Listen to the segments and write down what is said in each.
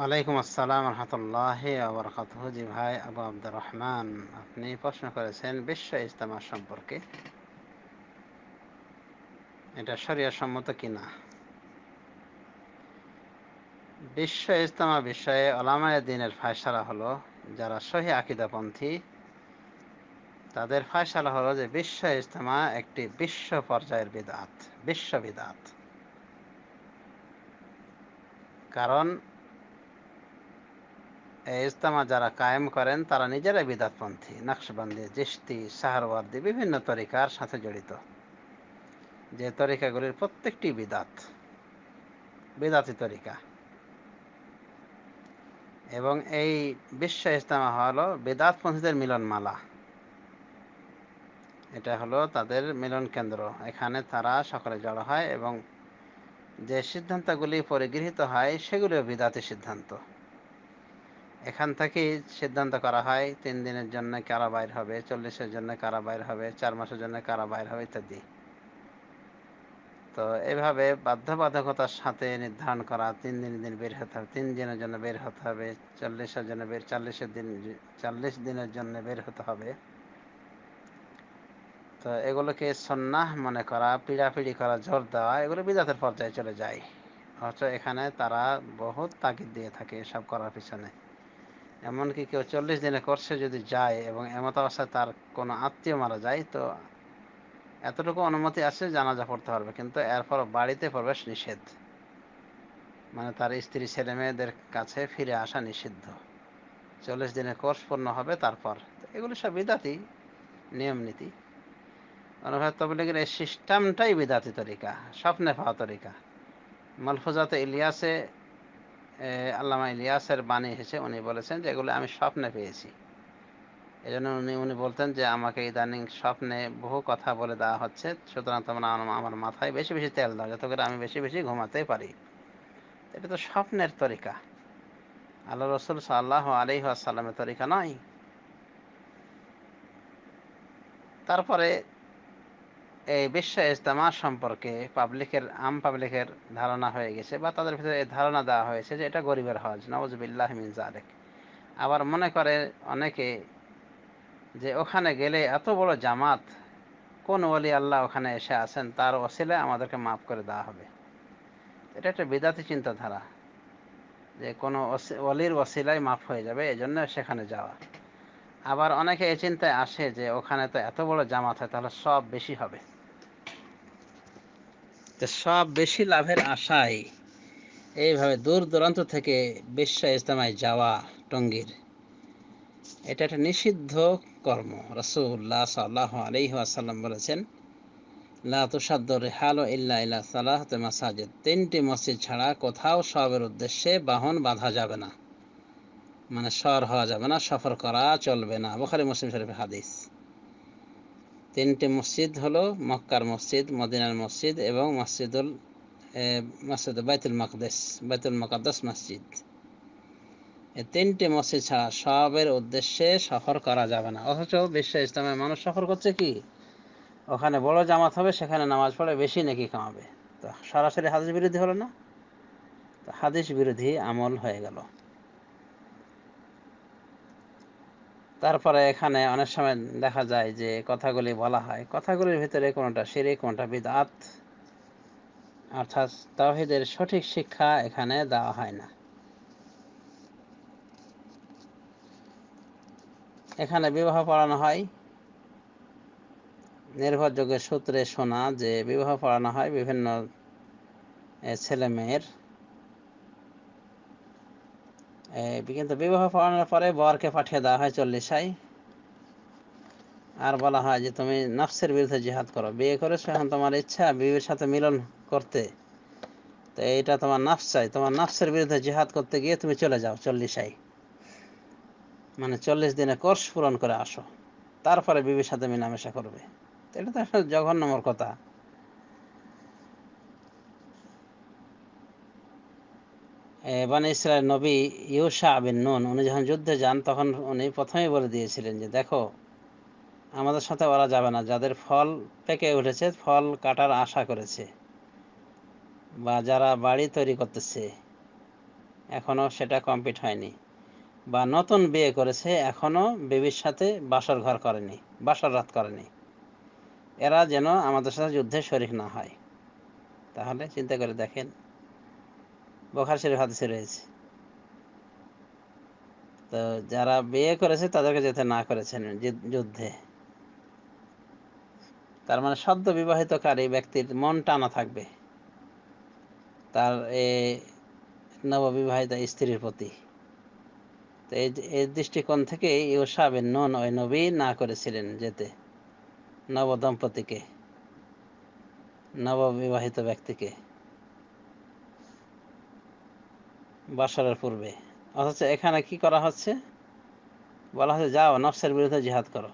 ওয়ালাইকুম আসসালাম রহমতুল্লাহ আবরকাত জি ভাই আবু আব্দুর রহমান আপনি প্রশ্ন করেছেন বিশ্ব ইজতেমা সম্পর্কে এটা সরিয়া সম্মত কিনা বিশ্ব ইজতেমা বিষয়ে ওলামায় দিনের ফায়সালা হলো যারা সহি আকিদাপন্থী তাদের ফায়সালা হলো যে বিশ্ব ইজতেমা একটি বিশ্ব পর্যায়ের বিদাত বিশ্ব বিদাত কারণ ইজতেমা যারা কায়েম করেন তারা নিজেরাই বিদাতপন্থী নকশবন্দি জিস্তি সাহারওয়ার্দি বিভিন্ন তরিকার সাথে জড়িত যে তরিকাগুলির প্রত্যেকটি বিদাত বিদাতি তরিকা এবং এই বিশ্ব ইজতেমা হল বেদাতপন্থীদের মিলনমালা এটা হলো তাদের মিলন কেন্দ্র এখানে তারা সকলে জড়ো হয় এবং যে সিদ্ধান্তগুলি পরিগৃহীত হয় সেগুলিও বিদাতি সিদ্ধান্ত এখান থেকেই সিদ্ধান্ত করা হয় তিন দিনের জন্য কারা বাইর হবে চল্লিশের জন্য কারা বাইর হবে চার মাসের জন্য কারা বাইর হবে ইত্যাদি তো এভাবে বাধ্যবাধকতার সাথে নির্ধারণ করা তিন দিন দিন বের হতে হবে তিন দিনের জন্য বের হতে হবে চল্লিশের জন্য বের চল্লিশের দিন চল্লিশ দিনের জন্য বের হতে হবে তো এগুলোকে সন্ন্যাহ মনে করা পিড়াপিড়ি করা জোর দেওয়া এগুলো বিদাতের পর্যায়ে চলে যায় অথচ এখানে তারা বহুত তাগিদ দিয়ে থাকে সব করার পিছনে এমনকি কেউ চল্লিশ দিনে করছে যদি যায় এবং এমত অবস্থায় তার কোনো আত্মীয় মারা যায় তো এতটুকু অনুমতি আছে জানাজা পড়তে পারবে কিন্তু এরপর বাড়িতে প্রবেশ নিষেধ মানে তার স্ত্রী ছেলে মেয়েদের কাছে ফিরে আসা নিষিদ্ধ চল্লিশ দিনের কোর্স পূর্ণ হবে তারপর এগুলি সব বিদাতি নিয়ম নীতি অনুভব তবলিগের এই সিস্টেমটাই বিদাতি তরিকা স্বপ্নে পাওয়া তরিকা মালফুজাতে ইলিয়াসে আল্লামা ইলিয়াসের বাণী এসেছে উনি বলেছেন যে এগুলো আমি স্বপ্নে পেয়েছি এই জন্য উনি উনি বলতেন যে আমাকে ইদানিং স্বপ্নে বহু কথা বলে দেওয়া হচ্ছে সুতরাং তোমরা আমার মাথায় বেশি বেশি তেল দাও যত করে আমি বেশি বেশি ঘুমাতে পারি এটা তো স্বপ্নের তরিকা আল্লাহ রসুল সাল্লাহ আলি আসাল্লামের তরিকা নয় তারপরে এই বিশ্ব ইজতেমা সম্পর্কে পাবলিকের আম পাবলিকের ধারণা হয়ে গেছে বা তাদের ভিতরে ধারণা দেওয়া হয়েছে যে এটা গরিবের হজ নওয়াজবিল্লাহ মিন জালেক আবার মনে করে অনেকে যে ওখানে গেলে এত বড় জামাত কোন ওলি আল্লাহ ওখানে এসে আছেন তার অসিলে আমাদেরকে মাফ করে দেওয়া হবে এটা একটা বিদাতি চিন্তাধারা যে কোনো অলির অসিলাই মাফ হয়ে যাবে এই জন্য সেখানে যাওয়া আবার অনেকে এই চিন্তায় আসে যে ওখানে তো এত বড় জামাত হয় তাহলে সব বেশি হবে তো সব বেশি লাভের আশায় এইভাবে দূর দূরান্ত থেকে বিশ্ব ইজতেমায় যাওয়া টঙ্গীর এটা একটা নিষিদ্ধ কর্ম রসুল্লাহ সাল্লাহ আলহাসাল্লাম বলেছেন ইল্লা তিনটি মসজিদ ছাড়া কোথাও সবের উদ্দেশ্যে বাহন বাঁধা যাবে না মানে সর হওয়া যাবে না সফর করা চলবে না বখারি মুসলিম শরীফের হাদিস তিনটি মসজিদ হলো মক্কার মসজিদ মদিনার মসজিদ এবং মসজিদুল মসজিদ বাইতুল মকদেশ বাইতুল মকদ্দাস মসজিদ এই তিনটি মসজিদ ছাড়া সবের উদ্দেশ্যে সফর করা যাবে না অথচ বিশ্ব ইসলামের মানুষ সফর করছে কি ওখানে বড় জামাত হবে সেখানে নামাজ পড়ে বেশি নাকি কামাবে তো সরাসরি হাদিস বিরোধী হলো না তো হাদিস বিরোধী আমল হয়ে গেল তারপরে এখানে অনেক সময় দেখা যায় যে কথাগুলি বলা হয় কথাগুলির ভিতরে কোনটা সেরে কোনটা বিদাত অর্থাৎ তাহিদের সঠিক শিক্ষা এখানে দেওয়া হয় না এখানে বিবাহ পড়ানো হয় নির্ভরযোগ্য সূত্রে শোনা যে বিবাহ পড়ানো হয় বিভিন্ন ছেলে মেয়ের কিন্তু বিবাহ পালনের পরে বরকে পাঠিয়ে দেওয়া হয় চল্লিশায় আর বলা হয় যে তুমি নফসের বিরুদ্ধে জিহাদ করো বিয়ে করেছো এখন তোমার ইচ্ছা বিবির সাথে মিলন করতে তো এইটা তোমার নাফস চাই তোমার নাফসের বিরুদ্ধে জিহাদ করতে গিয়ে তুমি চলে যাও চল্লিশাই মানে চল্লিশ দিনে কোর্স পূরণ করে আসো তারপরে বিবির সাথে মেলামেশা করবে এটা তো একটা জঘন্যমর কথা বান ইসরায়েল নবী ইউসা আবিন নুন উনি যখন যুদ্ধে যান তখন উনি প্রথমেই বলে দিয়েছিলেন যে দেখো আমাদের সাথে ওরা যাবে না যাদের ফল পেকে উঠেছে ফল কাটার আশা করেছে বা যারা বাড়ি তৈরি করতেছে এখনও সেটা কমপ্লিট হয়নি বা নতুন বিয়ে করেছে এখনও বেবির সাথে বাসর ঘর করেনি বাসর রাত করেনি এরা যেন আমাদের সাথে যুদ্ধে শরিক না হয় তাহলে চিন্তা করে দেখেন বখার শরীফ হাদিসে রয়েছে তো যারা বিয়ে করেছে তাদেরকে যেতে না করেছেন যুদ্ধে তার মানে সদ্য বিবাহিতকারী ব্যক্তির মন টানা থাকবে তার এ নববিবাহিত স্ত্রীর প্রতি তো এই দৃষ্টিকোণ থেকে ইউ সাবেন নুন ওই নবী না করেছিলেন যেতে নবদম্পতিকে নববিবাহিত ব্যক্তিকে বাসরের পূর্বে অথচ এখানে কি করা হচ্ছে বলা হচ্ছে যাও নফসের বিরুদ্ধে জিহাদ করো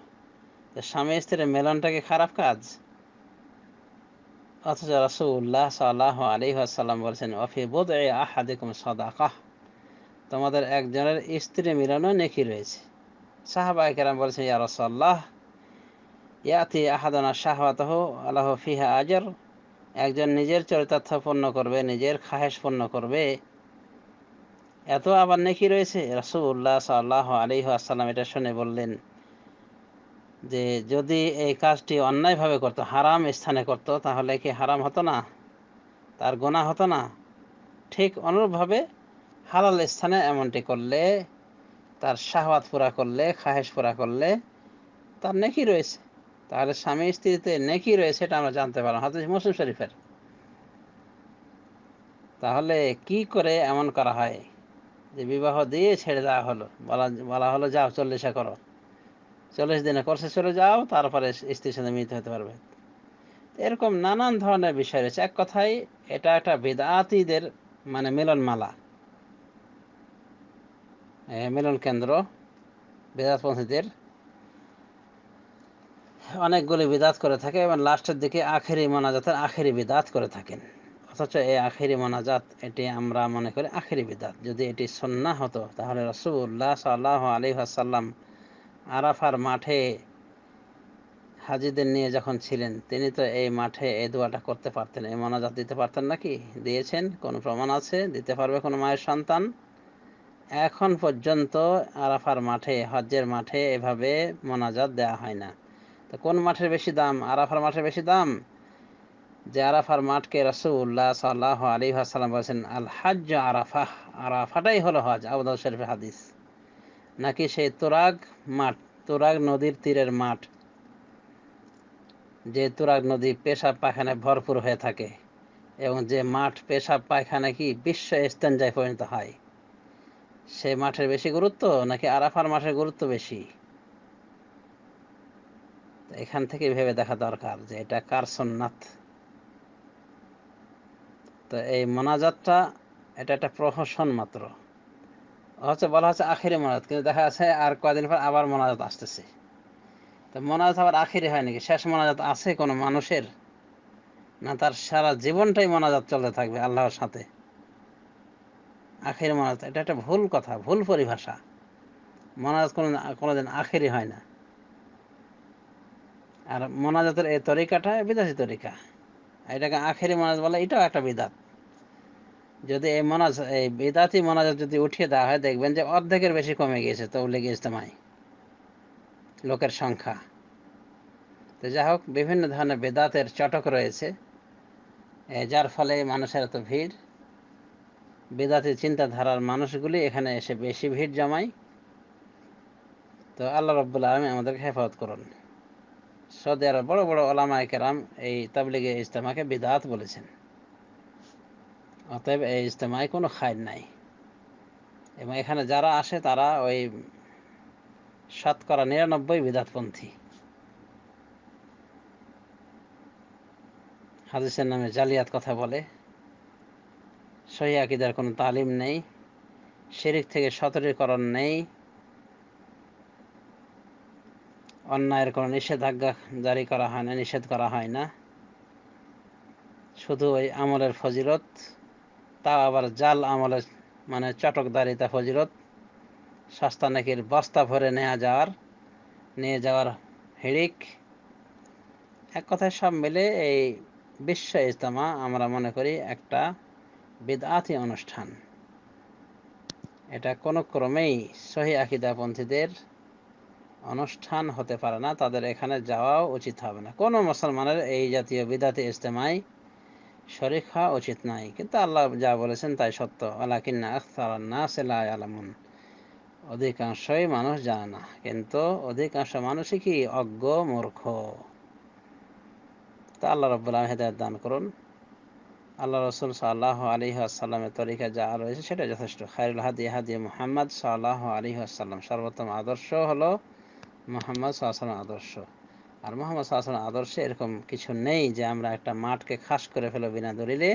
স্বামী স্ত্রীর মেলনটাকে খারাপ কাজ অথচ রাসুল্লাহ সাল্লাহ আলী আসাল্লাম বলছেন অফি বোধ এ আহাদিকুম সদাকাহ তোমাদের একজনের স্ত্রী মিলনও নেকি রয়েছে সাহাবা কেরাম বলছেন ইয়া রসল্লাহ ইয়াতি আহাদনা শাহওয়াতহ আল্লাহ ফিহা আজর একজন নিজের চরিতার্থ পূর্ণ করবে নিজের খাহেস পূর্ণ করবে এত আবার নাকি রয়েছে রাসুল্লাহ সাল্লাহ আলী আসসালাম এটা শুনে বললেন যে যদি এই কাজটি অন্যায়ভাবে করতো হারাম স্থানে করতো তাহলে কি হারাম হতো না তার গোনা হতো না ঠিক অনুরূপভাবে হালাল স্থানে এমনটি করলে তার শাহওয়াত পুরা করলে খাহেশ পুরা করলে তার নেকি রয়েছে তাহলে স্বামী স্ত্রীতে নেকি রয়েছে এটা আমরা জানতে পারলাম হাতে মুসলিম শরীফের তাহলে কি করে এমন করা হয় যে বিবাহ দিয়ে ছেড়ে দেওয়া হলো বলা বলা হলো যাও চল্লিশে করো চল্লিশ দিনে করছে চলে যাও তারপরে স্ত্রীর সাথে মিলিত হতে পারবে এরকম নানান ধরনের বিষয় রয়েছে এক কথায় এটা একটা বেদাতিদের মানে মিলন মালা মিলন কেন্দ্র পন্থীদের অনেকগুলি বিদাত করে থাকে এবং লাস্টের দিকে আখেরি মোনাজাতের আখেরি বিদাত করে থাকেন অথচ এই আখেরি মোনাজাত এটি আমরা মনে করি আখেরি বিদাত যদি এটি সন্না হতো তাহলে রসুল্লাহ সাল্লাহ আলী আসাল্লাম আরাফার মাঠে হাজিদের নিয়ে যখন ছিলেন তিনি তো এই মাঠে এই দোয়াটা করতে পারতেন এই মোনাজাত দিতে পারতেন নাকি দিয়েছেন কোনো প্রমাণ আছে দিতে পারবে কোনো মায়ের সন্তান এখন পর্যন্ত আরাফার মাঠে হজ্জের মাঠে এভাবে মোনাজাত দেওয়া হয় না তো কোন মাঠের বেশি দাম আরাফার মাঠের বেশি দাম যে আরাফার মাঠকে রাসুল্লাহ সাল্লাহ আলী আসসালাম বলেছেন আল হাজ আরাফা আরাফাটাই হলো হজ আবুদাউ শরীফ হাদিস নাকি সেই তোরাগ মাঠ তোরাগ নদীর তীরের মাঠ যে তুরাগ নদী পেশাব পায়খানায় ভরপুর হয়ে থাকে এবং যে মাঠ পেশাব পায়খানা কি বিশ্ব স্তানজায় পরিণত হয় সে মাঠের বেশি গুরুত্ব নাকি আরাফার মাঠের গুরুত্ব বেশি এখান থেকে ভেবে দেখা দরকার যে এটা কার সোননাথ তো এই মোনাজাতটা এটা একটা প্রহসন মাত্র হচ্ছে বলা হচ্ছে আখিরে মোনাজাত কিন্তু দেখা যাচ্ছে আর কয়দিন পর আবার মোনাজাত আসতেছে তো মোনাজাত আবার আখিরে হয় নাকি শেষ মোনাজাত আছে কোনো মানুষের না তার সারা জীবনটাই মোনাজাত চলতে থাকবে আল্লাহর সাথে আখের মোনাজাত এটা একটা ভুল কথা ভুল পরিভাষা মোনাজাত কোনো কোনোদিন আখেরই হয় না আর মোনাজাতের এই তরিকাটা বিদেশি তরিকা এটাকে আখেরি মনাজ বলে এটাও একটা বিদাত যদি এই মোনাজা এই বেদাতি মোনাজাত যদি উঠিয়ে দেওয়া হয় দেখবেন যে অর্ধেকের বেশি কমে গিয়েছে লেগে ইজতেমায় লোকের সংখ্যা তো যাই হোক বিভিন্ন ধরনের বেদাতের চটক রয়েছে যার ফলে মানুষের এত ভিড় বেদাতি চিন্তাধারার মানুষগুলি এখানে এসে বেশি ভিড় জমায় তো আল্লাহ রব্বুল আলমী আমাদেরকে হেফাজত করুন সৌদি আরব বড় বড় ওলামা কেরাম এই তাবলিগে ইজতেমাকে বেদাত বলেছেন অতএব এই ইজতেমায় কোনো খায়ের নাই এবং এখানে যারা আসে তারা ওই শতকরা নিরানব্বই বিদাতপন্থী হাদিসের নামে জালিয়াত কথা বলে সহি আকিদার কোনো তালিম নেই শিরিক থেকে সতরীকরণ নেই অন্যায়ের কোনো নিষেধাজ্ঞা জারি করা হয় না নিষেধ করা হয় না শুধু ওই আমলের ফজিলত তাও আবার জাল আমলে মানে চটকদারিতা ফজিরত সস্তা বস্তা ভরে নেওয়া যাওয়ার নিয়ে যাওয়ার হিড়িক এক কথায় সব মিলে এই বিশ্ব ইজতেমা আমরা মনে করি একটা বেদাতি অনুষ্ঠান এটা কোনো ক্রমেই সহি আকিদাপন্থীদের অনুষ্ঠান হতে পারে না তাদের এখানে যাওয়াও উচিত হবে না কোনো মুসলমানের এই জাতীয় বিদাতি ইজতেমায় শরিক হওয়া উচিত নাই কিন্তু আল্লাহ যা বলেছেন তাই সত্য আলাকিন্না আখতার না আলামুন অধিকাংশই মানুষ জানে না কিন্তু অধিকাংশ মানুষই কি অজ্ঞ মূর্খ তা আল্লাহ রব্বুল্লাহ হেদায়ত দান করুন আল্লাহ রসুল সাল্লাহ আলী আসাল্লামের তরিকা যা রয়েছে সেটা যথেষ্ট খায়রুল হাদি হাদি মোহাম্মদ সাল্লাহ আলী আসাল্লাম সর্বোত্তম আদর্শ হলো মোহাম্মদ সাল্লাম আদর্শ আর মোহাম্মদ সাল্লাহ আদর্শে এরকম কিছু নেই যে আমরা একটা মাঠকে খাস করে ফেলো বিনা দলিলে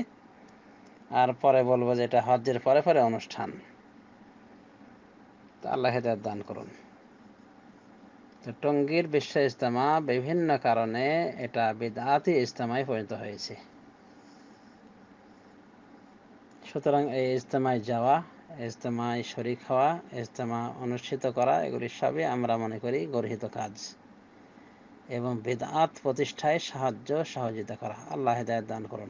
আর পরে বলবো যে এটা হজ্জের পরে পরে অনুষ্ঠান তা আল্লাহ হেদায়ত দান করুন তো টঙ্গীর বিশ্ব ইজতেমা বিভিন্ন কারণে এটা বিদাতি ইজতেমায় পরিণত হয়েছে সুতরাং এই ইজতেমায় যাওয়া ইজতেমায় শরিক হওয়া ইজতেমা অনুষ্ঠিত করা এগুলি সবই আমরা মনে করি গর্হিত কাজ এবং বেদাত প্রতিষ্ঠায় সাহায্য সহযোগিতা করা আল্লাহ হেদায়ত দান করুন